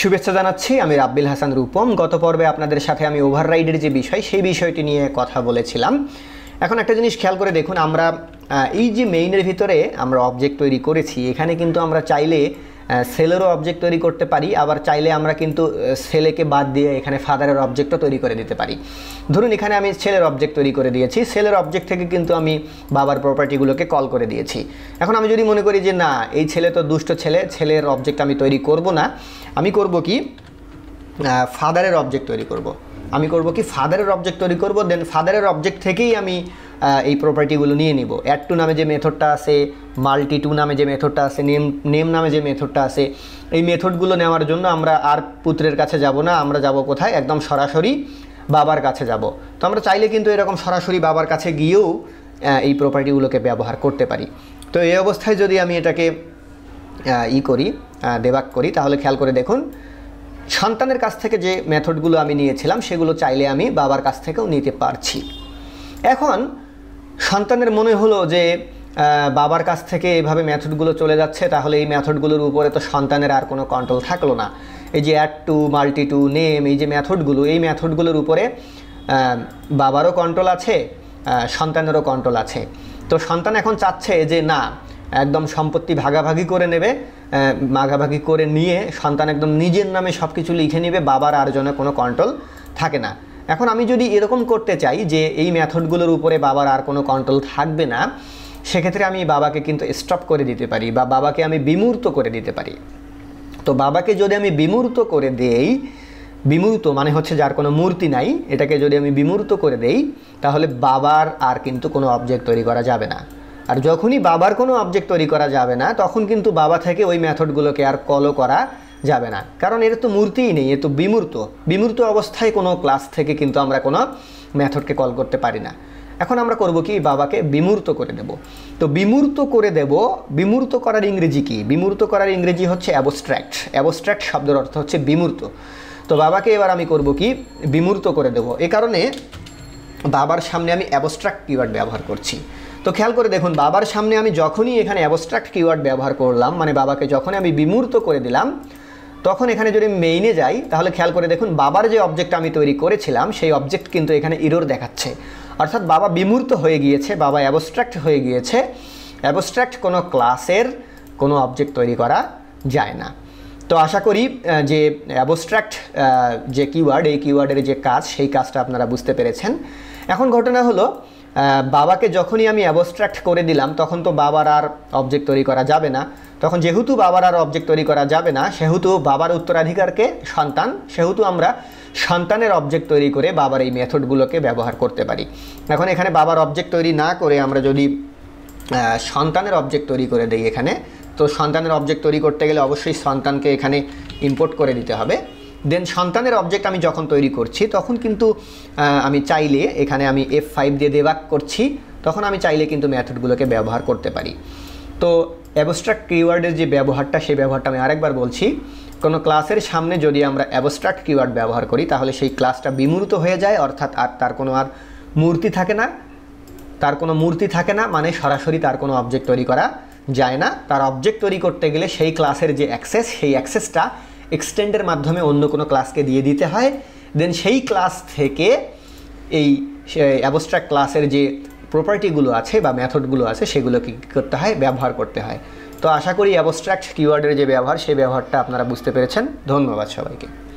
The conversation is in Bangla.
শুভেচ্ছা জানাচ্ছি আমি রাব্বিল হাসান রূপম গত পর্বে আপনাদের সাথে আমি ওভাররাইডের যে বিষয় সেই বিষয়টি নিয়ে কথা বলেছিলাম এখন একটা জিনিস খেয়াল করে দেখুন আমরা এই যে মেইনের ভিতরে আমরা অবজেক্ট তৈরি করেছি এখানে কিন্তু আমরা চাইলে সেলেরও অবজেক্ট তৈরি করতে পারি আবার চাইলে আমরা কিন্তু সেলেকে বাদ দিয়ে এখানে ফাদারের অবজেক্টও তৈরি করে দিতে পারি ধরুন এখানে আমি ছেলের অবজেক্ট তৈরি করে দিয়েছি সেলের অবজেক্ট থেকে কিন্তু আমি বাবার প্রপার্টিগুলোকে কল করে দিয়েছি এখন আমি যদি মনে করি যে না এই ছেলে তো দুষ্ট ছেলে ছেলের অবজেক্ট আমি তৈরি করব না আমি করব কি ফাদারের অবজেক্ট তৈরি করব। আমি করব কি ফাদারের অবজেক্ট তৈরি করব দেন ফাদারের অবজেক্ট থেকেই আমি এই প্রপার্টিগুলো নিয়ে নিব অ্যাড টু নামে যে মেথডটা আছে মাল্টি টু নামে যে মেথডটা আছে নেম নেম নামে যে মেথডটা আছে এই মেথডগুলো নেওয়ার জন্য আমরা আর পুত্রের কাছে যাব না আমরা যাব কোথায় একদম সরাসরি বাবার কাছে যাব তো আমরা চাইলে কিন্তু এরকম সরাসরি বাবার কাছে গিয়েও এই প্রপার্টিগুলোকে ব্যবহার করতে পারি তো এই অবস্থায় যদি আমি এটাকে ই করি দেবাক করি তাহলে খেয়াল করে দেখুন সন্তানের কাছ থেকে যে মেথডগুলো আমি নিয়েছিলাম সেগুলো চাইলে আমি বাবার কাছ থেকেও নিতে পারছি এখন সন্তানের মনে হলো যে বাবার কাছ থেকে এইভাবে ম্যাথডগুলো চলে যাচ্ছে তাহলে এই ম্যাথডগুলোর উপরে তো সন্তানের আর কোনো কন্ট্রোল থাকলো না এই যে add to multi to name এই যে ম্যাথডগুলো এই ম্যাথডগুলোর উপরে বাবারও কন্ট্রোল আছে সন্তানেরও কন্ট্রোল আছে তো সন্তান এখন চাচ্ছে যে না একদম সম্পত্তি ভাগাভাগি করে নেবে ভাগাভাগি করে নিয়ে সন্তান একদম নিজের নামে সব কিছু লিখে নেবে বাবার আর জন্য কোনো কন্ট্রোল থাকে না এখন আমি যদি এরকম করতে চাই যে এই মেথডগুলোর উপরে বাবার আর কোনো কন্ট্রোল থাকবে না সেক্ষেত্রে আমি বাবাকে কিন্তু স্টপ করে দিতে পারি বা বাবাকে আমি বিমূর্ত করে দিতে পারি তো বাবাকে যদি আমি বিমূর্ত করে দেই বিমূর্ত মানে হচ্ছে যার কোনো মূর্তি নাই এটাকে যদি আমি বিমূর্ত করে দেই তাহলে বাবার আর কিন্তু কোনো অবজেক্ট তৈরি করা যাবে না আর যখনই বাবার কোনো অবজেক্ট তৈরি করা যাবে না তখন কিন্তু বাবা থেকে ওই মেথডগুলোকে আর কলও করা যাবে না কারণ এর তো মূর্তিই নেই এ তো বিমূর্ত বিমূর্ত অবস্থায় কোনো ক্লাস থেকে কিন্তু আমরা কোনো মেথডকে কল করতে পারি না এখন আমরা করব কি বাবাকে বিমূর্ত করে দেব তো বিমূর্ত করে দেব বিমূর্ত করার ইংরেজি কি বিমূর্ত করার ইংরেজি হচ্ছে অ্যাবস্ট্র্যাক্ট অ্যাবস্ট্র্যাক্ট শব্দের অর্থ হচ্ছে বিমূর্ত তো বাবাকে এবার আমি করব কি বিমূর্ত করে দেব এ কারণে বাবার সামনে আমি অ্যাবস্ট্র্যাক্ট কিওয়ার্ড ব্যবহার করছি তো খেয়াল করে দেখুন বাবার সামনে আমি যখনই এখানে অ্যাবস্ট্র্যাক্ট কিওয়ার্ড ব্যবহার করলাম মানে বাবাকে যখনই আমি বিমূর্ত করে দিলাম তখন এখানে যদি মেইনে যাই তাহলে খেয়াল করে দেখুন বাবার যে অবজেক্ট আমি তৈরি করেছিলাম সেই অবজেক্ট কিন্তু এখানে ইরোর দেখাচ্ছে অর্থাৎ বাবা বিমূর্ত হয়ে গিয়েছে বাবা অ্যাবস্ট্র্যাক্ট হয়ে গিয়েছে অ্যাবস্ট্র্যাক্ট কোনো ক্লাসের কোনো অবজেক্ট তৈরি করা যায় না তো আশা করি যে অ্যাবস্ট্র্যাক্ট যে কিওয়ার্ড এই কিওয়ার্ডের যে কাজ সেই কাজটা আপনারা বুঝতে পেরেছেন এখন ঘটনা হলো বাবাকে যখনই আমি অ্যাবস্ট্রাক্ট করে দিলাম তখন তো বাবার আর অবজেক্ট তৈরি করা যাবে না তখন যেহেতু বাবার আর অবজেক্ট তৈরি করা যাবে না সেহেতু বাবার উত্তরাধিকারকে সন্তান সেহেতু আমরা সন্তানের অবজেক্ট তৈরি করে বাবার এই মেথডগুলোকে ব্যবহার করতে পারি এখন এখানে বাবার অবজেক্ট তৈরি না করে আমরা যদি সন্তানের অবজেক্ট তৈরি করে দেই এখানে তো সন্তানের অবজেক্ট তৈরি করতে গেলে অবশ্যই সন্তানকে এখানে ইম্পোর্ট করে দিতে হবে দেন সন্তানের অবজেক্ট আমি যখন তৈরি করছি তখন কিন্তু আমি চাইলে এখানে আমি এফ ফাইভ দিয়ে দেবাক করছি তখন আমি চাইলে কিন্তু ম্যাথডগুলোকে ব্যবহার করতে পারি তো অ্যাবস্ট্রাক্ট কিওয়ার্ডের যে ব্যবহারটা সেই ব্যবহারটা আমি আরেকবার বলছি কোনো ক্লাসের সামনে যদি আমরা অ্যাবস্ট্রাক্ট কিওয়ার্ড ব্যবহার করি তাহলে সেই ক্লাসটা বিমূর্ত হয়ে যায় অর্থাৎ আর তার কোনো আর মূর্তি থাকে না তার কোনো মূর্তি থাকে না মানে সরাসরি তার কোনো অবজেক্ট তৈরি করা যায় না তার অবজেক্ট তৈরি করতে গেলে সেই ক্লাসের যে অ্যাক্সেস সেই অ্যাক্সেসটা এক্সটেন্ডের মাধ্যমে অন্য কোনো ক্লাসকে দিয়ে দিতে হয় দেন সেই ক্লাস থেকে এই অ্যাবস্ট্রাক ক্লাসের যে প্রপার্টিগুলো আছে বা মেথডগুলো আছে সেগুলোকে কী করতে হয় ব্যবহার করতে হয় তো আশা করি অ্যাবস্ট্রাক্ট কিওয়ার্ডের যে ব্যবহার সেই ব্যবহারটা আপনারা বুঝতে পেরেছেন ধন্যবাদ সবাইকে